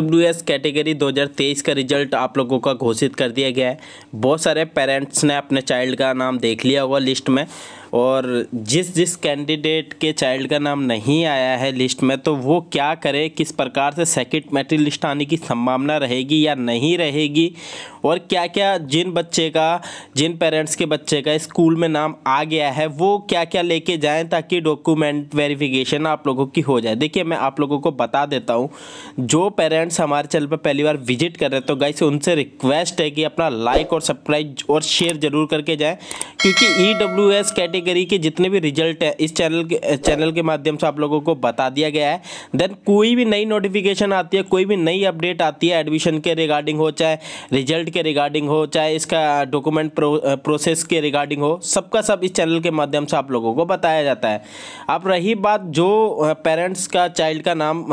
W category 2023 का result आप लोगों का घोषित कर दिया गया है बहुत सारे पेरेंट्स ने अपने चाइल्ड का नाम देख लिया होगा लिस्ट में और जिस जिस कैंडिडेट के चाइल्ड का नाम नहीं आया है लिस्ट में तो वो क्या करे किस प्रकार से सेकेंड मेट्रिक लिस्ट आने की संभावना रहेगी या नहीं रहेगी और क्या क्या जिन बच्चे का जिन पेरेंट्स के बच्चे का स्कूल में नाम आ गया है वो क्या क्या लेके जाएं ताकि डॉक्यूमेंट वेरिफिकेशन आप लोगों की हो जाए देखिए मैं आप लोगों को बता देता हूँ जो पेरेंट्स हमारे चैनल पर पहली बार विजिट कर रहे तो से उनसे रिक्वेस्ट है कि अपना लाइक और सब्सक्राइब और शेयर जरूर करके जाएँ क्योंकि ई डब्ल्यू एस कैटेगरी के जितने भी रिजल्ट है इस चैनल के चैनल के माध्यम से आप लोगों को बता दिया गया है देन कोई भी नई नोटिफिकेशन आती है कोई भी नई अपडेट आती है एडमिशन के रिगार्डिंग हो चाहे रिजल्ट के रिगार्डिंग हो चाहे इसका डॉक्यूमेंट प्रो, प्रोसेस के रिगार्डिंग हो सबका सब इस चैनल के माध्यम से आप लोगों को बताया जाता है अब रही बात जो पेरेंट्स का चाइल्ड का नाम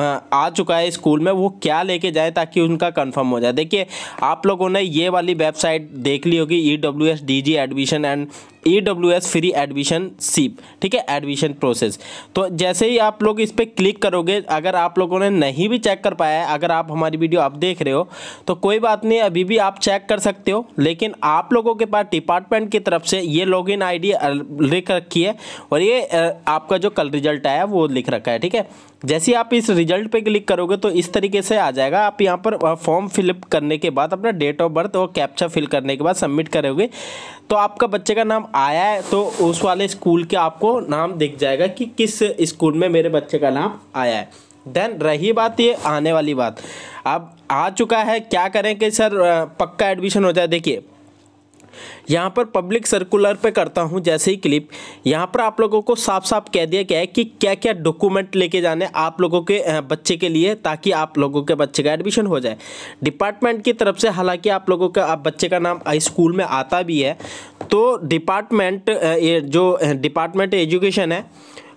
आ चुका है स्कूल में वो क्या लेके जाए ताकि उनका कन्फर्म हो जाए देखिए आप लोगों ने ये वाली वेबसाइट देख ली होगी E W S D G admission and E W S free admission सीप ठीक है एडमिशन प्रोसेस तो जैसे ही आप लोग इस पर क्लिक करोगे अगर आप लोगों ने नहीं भी चेक कर पाया है अगर आप हमारी वीडियो आप देख रहे हो तो कोई बात नहीं अभी भी आप चेक कर सकते हो लेकिन आप लोगों के पास डिपार्टमेंट की तरफ से ये लॉग इन आई लिख रखी है और ये आपका जो कल रिजल्ट आया वो लिख रखा है ठीक है जैसे आप इस रिजल्ट पे क्लिक करोगे तो इस तरीके से आ जाएगा आप यहाँ पर फॉर्म फिलअप करने के बाद अपना डेट ऑफ बर्थ और कैप्चा फिल करने के बाद सबमिट करोगे तो आपका बच्चे का नाम आया है तो उस वाले स्कूल के आपको नाम दिख जाएगा कि किस स्कूल में मेरे बच्चे का नाम आया है देन रही बात ये आने वाली बात अब आ चुका है क्या करें कि सर पक्का एडमिशन हो जाए देखिए यहाँ पर पब्लिक सर्कुलर पे करता हूँ जैसे ही क्लिप यहाँ पर आप लोगों को साफ साफ कह दिया गया है कि क्या क्या डॉक्यूमेंट लेके जाने आप लोगों के बच्चे के लिए ताकि आप लोगों के बच्चे का एडमिशन हो जाए डिपार्टमेंट की तरफ से हालांकि आप लोगों का आप बच्चे का नाम स्कूल में आता भी है तो डिपार्टमेंट जो डिपार्टमेंट एजुकेशन है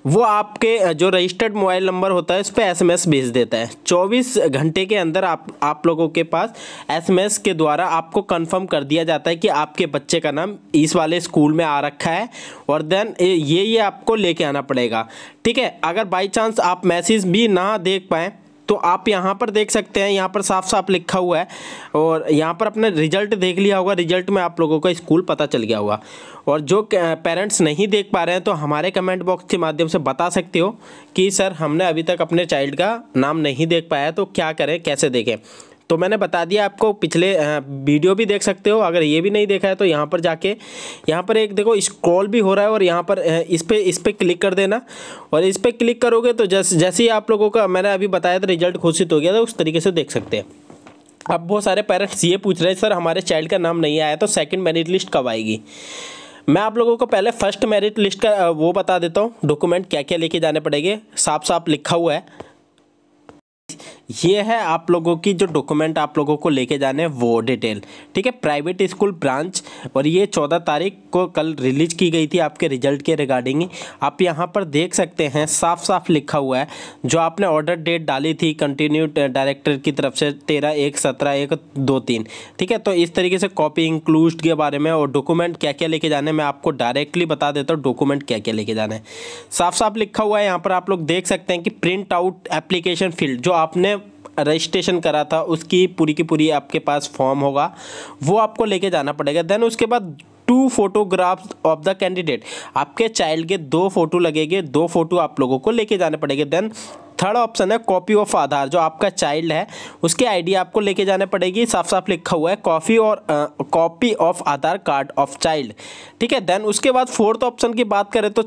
वो आपके जो रजिस्टर्ड मोबाइल नंबर होता है उस पर एस भेज देता है चौबीस घंटे के अंदर आप आप लोगों के पास एस के द्वारा आपको कंफर्म कर दिया जाता है कि आपके बच्चे का नाम इस वाले स्कूल में आ रखा है और देन ये ये आपको लेके आना पड़ेगा ठीक है अगर बाई चांस आप मैसेज भी ना देख पाएँ तो आप यहाँ पर देख सकते हैं यहाँ पर साफ साफ लिखा हुआ है और यहाँ पर अपने रिजल्ट देख लिया होगा रिजल्ट में आप लोगों का स्कूल पता चल गया होगा और जो पेरेंट्स नहीं देख पा रहे हैं तो हमारे कमेंट बॉक्स के माध्यम से बता सकते हो कि सर हमने अभी तक अपने चाइल्ड का नाम नहीं देख पाया तो क्या करें कैसे देखें तो मैंने बता दिया आपको पिछले वीडियो भी देख सकते हो अगर ये भी नहीं देखा है तो यहाँ पर जाके यहाँ पर एक देखो स्क्रॉल भी हो रहा है और यहाँ पर इस पर इस पर क्लिक कर देना और इस पर क्लिक करोगे तो जैसे जैसे ही आप लोगों का मैंने अभी बताया तो रिजल्ट घोषित हो गया तो उस तरीके से देख सकते हैं अब बहुत सारे पेरेंट्स ये पूछ रहे हैं सर हमारे चाइल्ड का नाम नहीं आया तो सेकंड मेरिट लिस्ट कब आएगी मैं आप लोगों को पहले फर्स्ट मेरिट लिस्ट का वो बता देता हूँ डॉक्यूमेंट क्या क्या लेके जाने पड़ेंगे साफ साफ लिखा हुआ है ये है आप लोगों की जो डॉक्यूमेंट आप लोगों को लेके जाने वो डिटेल ठीक है प्राइवेट स्कूल ब्रांच और ये चौदह तारीख को कल रिलीज की गई थी आपके रिजल्ट के रिगार्डिंग आप यहाँ पर देख सकते हैं साफ साफ लिखा हुआ है जो आपने ऑर्डर डेट डाली थी कंटिन्यू डायरेक्टर की तरफ से तेरह एक सत्रह एक दो तीन ठीक है तो इस तरीके से कॉपी इंक्लूज के बारे में और डॉक्यूमेंट क्या क्या लेके जाने मैं आपको डायरेक्टली बता देता हूँ डॉक्यूमेंट क्या क्या लेके जाना है साफ साफ लिखा हुआ है यहाँ पर आप लोग देख सकते हैं कि प्रिंट आउट एप्लीकेशन फील्ड जो आपने रजिस्ट्रेशन करा था उसकी पूरी की पूरी आपके पास फॉर्म होगा वो आपको लेके जाना पड़ेगा देन उसके बाद two photographs of the candidate आपके चाइल्ड के दो फोटो लगेंगे दो फोटो आप लोगों को लेके जाने पड़ेंगे देन थर्ड ऑप्शन है कॉपी ऑफ आधार जो आपका चाइल्ड है उसकी आईडी आपको लेके जाने पड़ेगी साफ साफ लिखा हुआ है कॉपी और copy of Aadhaar card of child ठीक है देन उसके बाद फोर्थ ऑप्शन की बात करें तो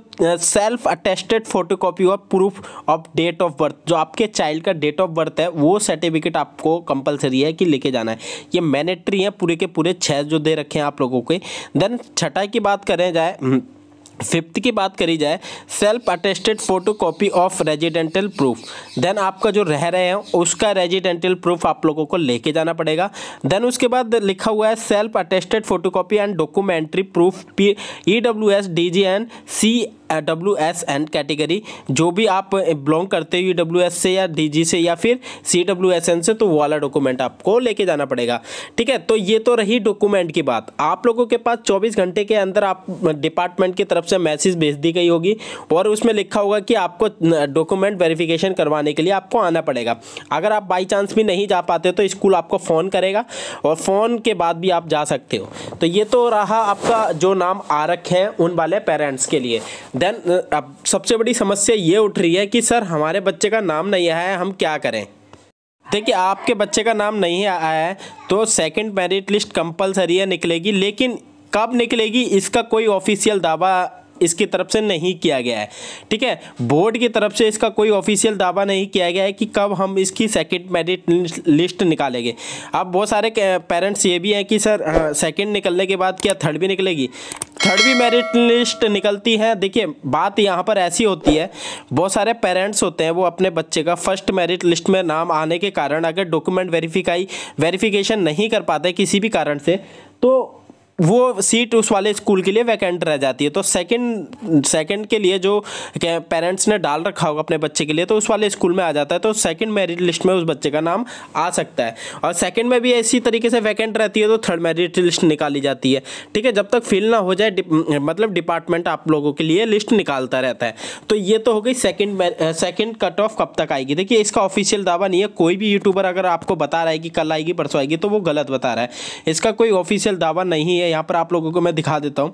self attested photo copy of proof of date of birth जो आपके चाइल्ड का डेट ऑफ बर्थ है वो सर्टिफिकेट आपको कंपलसरी है कि लेके जाना है ये मैनेट्री है पूरे के पूरे छः जो दे रखे हैं आप लोगों के देन छठा की बात करें जाए हम्म, फिफ्थ की बात करी जाए self attested photo copy of residential proof then आपका जो रह रहे हैं उसका रेजिडेंटल प्रूफ आप लोगों को लेके जाना पड़ेगा देन उसके बाद लिखा हुआ है self attested photo copy and documentary proof P E W S D G N C W S and category जो भी आप बिलोंग करते हुए डब्ल्यू एस से या डी जी से या फिर सी डब्ल्यू एस एन से तो वो वाला डॉक्यूमेंट आपको लेके जाना पड़ेगा ठीक है तो ये तो रही डॉक्यूमेंट की बात आप लोगों के पास चौबीस घंटे के अंदर आप डिपार्टमेंट की तरफ से मैसेज भेज दी गई होगी और उसमें लिखा होगा कि आपको डॉक्यूमेंट वेरिफिकेशन करवाने के लिए आपको आना पड़ेगा अगर आप बाई चांस भी नहीं जा पाते तो स्कूल आपको फ़ोन करेगा और फ़ोन के बाद भी आप जा सकते हो तो ये तो रहा आपका जो नाम आरक है उन वाले पेरेंट्स के लिए देन uh, अब सबसे बड़ी समस्या ये उठ रही है कि सर हमारे बच्चे का नाम नहीं आया है हम क्या करें देखिए आपके बच्चे का नाम नहीं आया है तो सेकंड मेरिट लिस्ट कंपलसरी है निकलेगी लेकिन कब निकलेगी इसका कोई ऑफिशियल दावा इसकी तरफ से नहीं किया गया है ठीक है बोर्ड की तरफ से इसका कोई ऑफिशियल दावा नहीं किया गया है कि कब हम इसकी सेकेंड मेरिट लिस्ट निकालेंगे अब बहुत सारे पेरेंट्स ये भी हैं कि सर सेकेंड निकलने के बाद क्या थर्ड भी निकलेगी थर्ड भी मेरिट लिस्ट निकलती है देखिए बात यहाँ पर ऐसी होती है बहुत सारे पेरेंट्स होते हैं वो अपने बच्चे का फर्स्ट मेरिट लिस्ट में नाम आने के कारण अगर डॉक्यूमेंट वेरीफिकाई वेरीफिकेशन नहीं कर पाते किसी भी कारण से तो वो सीट उस वाले स्कूल के लिए वैकेंट रह जाती है तो सेकंड सेकंड के लिए जो पेरेंट्स ने डाल रखा होगा अपने बच्चे के लिए तो उस वाले स्कूल में आ जाता है तो सेकंड मेरिट लिस्ट में उस बच्चे का नाम आ सकता है और सेकंड में भी इसी तरीके से वैकेंट रहती है तो थर्ड मेरिट लिस्ट निकाली जाती है ठीक है जब तक फिल ना हो जाए डि, मतलब डिपार्टमेंट आप लोगों के लिए लिस्ट निकालता रहता है तो ये तो हो गई सेकेंड सेकेंड कट ऑफ कब तक आएगी देखिए इसका ऑफिशियल दावा नहीं है कोई भी यूट्यूबर अगर आपको बता रहा है कि कल आएगी परसों आएगी तो वो गलत बता रहा है इसका कोई ऑफिशियल दावा नहीं है है यहाँ पर आप लोगों को मैं दिखा देता हूँ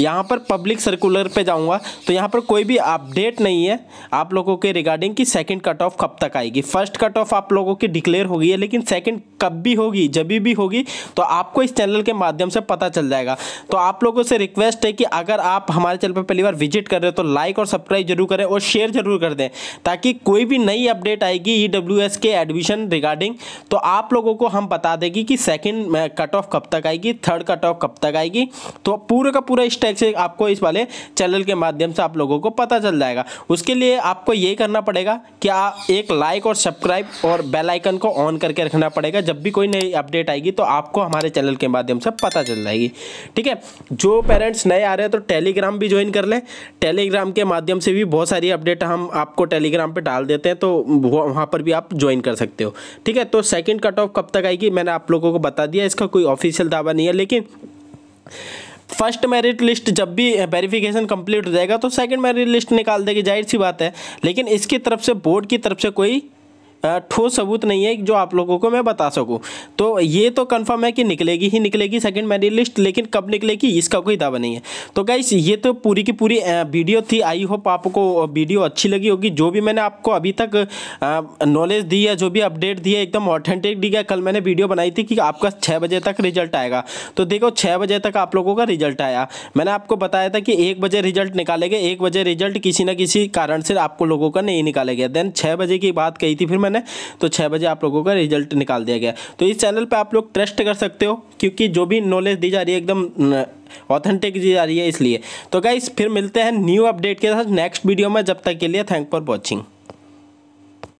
यहाँ पर पब्लिक सर्कुलर पे जाऊँगा तो यहाँ पर कोई भी अपडेट नहीं है आप लोगों के रिगार्डिंग कि सेकंड कट ऑफ कब तक आएगी फर्स्ट कट ऑफ आप लोगों की डिक्लेयर हो गई है लेकिन सेकंड कब भी होगी जब भी होगी तो आपको इस चैनल के माध्यम से पता चल जाएगा तो आप लोगों से रिक्वेस्ट है कि अगर आप हमारे चैनल पर पहली बार विजिट कर रहे हो तो लाइक और सब्सक्राइब जरूर करें और शेयर जरूर कर दें ताकि कोई भी नई अपडेट आएगी ई e के एडमिशन रिगार्डिंग तो आप लोगों को हम बता देगी कि सेकेंड कट ऑफ कब तक आएगी थर्ड कट ऑफ कब तक आएगी तो पूरे का पूरा स्टैक से आपको इस वाले चैनल के माध्यम से आप लोगों को पता चल जाएगा उसके लिए आपको ये करना पड़ेगा कि आप एक लाइक और सब्सक्राइब और बेल आइकन को ऑन करके रखना पड़ेगा जब भी कोई नई अपडेट आएगी तो आपको हमारे चैनल के माध्यम से पता चल जाएगी ठीक है जो पेरेंट्स नए आ रहे हैं तो टेलीग्राम भी ज्वाइन कर लें टेलीग्राम के माध्यम से भी बहुत सारी अपडेट हम आपको टेलीग्राम पर डाल देते हैं तो वहाँ पर भी आप ज्वाइन कर सकते हो ठीक है तो सेकेंड कट ऑफ कब तक आएगी मैंने आप लोगों को बता दिया इसका कोई ऑफिशियल दावा नहीं है लेकिन फर्स्ट मेरिट लिस्ट जब भी वेरिफिकेशन कंप्लीट हो जाएगा तो सेकंड मेरिट लिस्ट निकाल देगी जाहिर सी बात है लेकिन इसकी तरफ से बोर्ड की तरफ से कोई ठोस सबूत नहीं है जो आप लोगों को मैं बता सकूँ तो ये तो कन्फर्म है कि निकलेगी ही निकलेगी सेकंड मेरिट लिस्ट लेकिन कब निकलेगी इसका कोई दावा नहीं है तो गाइस ये तो पूरी की पूरी वीडियो थी आई होप आपको वीडियो अच्छी लगी होगी जो भी मैंने आपको अभी तक नॉलेज दी है जो भी अपडेट दी है एकदम ऑथेंटिक दी है कल मैंने वीडियो बनाई थी कि आपका छः बजे तक रिजल्ट आएगा तो देखो छः बजे तक आप लोगों का रिजल्ट आया मैंने आपको बताया था कि एक बजे रिजल्ट निकालेगा एक बजे रिजल्ट किसी ना किसी कारण से आपको लोगों का नहीं निकालेगा देन छः बजे की बात कही थी फिर मैंने तो छः बजे आप लोगों का रिजल्ट निकाल दिया गया तो इस चैनल पर आप लोग ट्रस्ट कर सकते हो क्योंकि जो भी नॉलेज दी जा रही है एकदम ऑथेंटिक दी जा रही है इसलिए तो गाइस फिर मिलते हैं न्यू अपडेट के साथ नेक्स्ट वीडियो में जब तक के लिए थैंक फॉर वॉचिंग